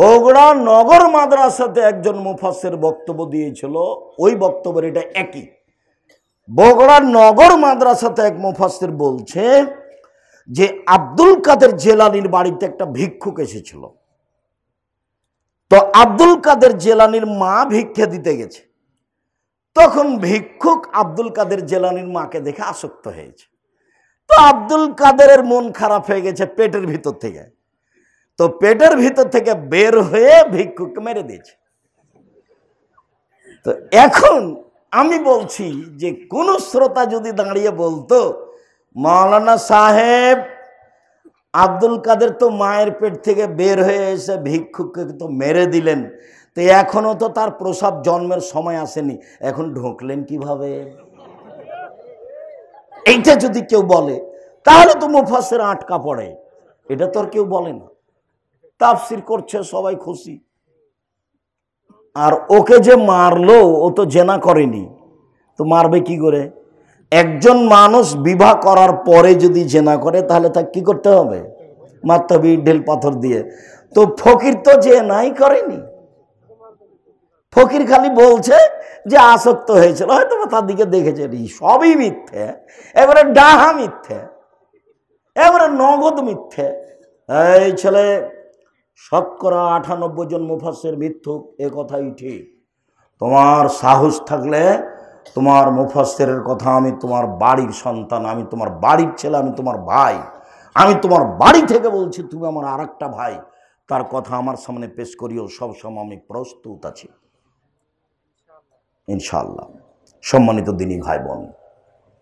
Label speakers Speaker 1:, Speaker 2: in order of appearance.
Speaker 1: বগুড়া নগর মাদ্রাসাতে একজন মুফাসের বক্তব্য দিয়েছিল ওই বক্তব্যের এটা একই বগুড়া নগর মাদ্রাসাতে এক মুফাসের বলছে যে আব্দুল কাদের জেলানির বাড়িতে একটা ভিক্ষুক এসেছিল তো আব্দুল কাদের জেলানির মা ভিক্ষা দিতে গেছে তখন ভিক্ষুক আব্দুল কাদের জেলানির মাকে দেখে আসক্ত হয়েছে তো আব্দুল কাদেরের মন খারাপ হয়ে গেছে পেটের ভিতর থেকে তো পেটের ভিতর থেকে বের হয়ে ভিক্ষুকে মেরে দিয়েছে তো এখন আমি বলছি যে কোন শ্রোতা যদি দাঁড়িয়ে বলতো মাওলানা সাহেব আব্দুল কাদের তো মায়ের পেট থেকে বের হয়ে এসে ভিক্ষুককে তো মেরে দিলেন তো এখনও তো তার প্রসাব জন্মের সময় আসেনি এখন ঢুকলেন কিভাবে এইটা যদি কেউ বলে তাহলে তো মুফাসের আটকা পড়ে এটা তো আর কেউ বলে না তাফসির করছে সবাই খুশি আর ওকে যে মারলো ও তো জেনা করেনি তো মারবে কি করে একজন মানুষ বিবাহ করার পরে যদি জেনা করে তাহলে তা কি করতে হবে মারতে হবে ঢেল পাথর দিয়ে তো ফকির তো যে নাই করেনি ফকির খালি বলছে যে আসক্ত হয়েছিল হয়তো তার দিকে দেখেছে সবই মিথ্যে এবারে ডাহা মিথ্যে এবারে নগদ মিথ্যে এই ছেলে শতকরা আটানব্বই জন মুফাসের মিথ্যুক এ কথাই ঠিক তোমার সাহস থাকলে তোমার মুফাসেরের কথা আমি তোমার বাড়ির সন্তান আমি তোমার বাড়ির ছেলে আমি তোমার ভাই আমি তোমার বাড়ি থেকে বলছি তুমি আমার আর ভাই তার কথা আমার সামনে পেশ করিও সবসময় আমি প্রস্তুত আছি ইনশাল্লাহ সম্মানিত দিনী ভাই বোন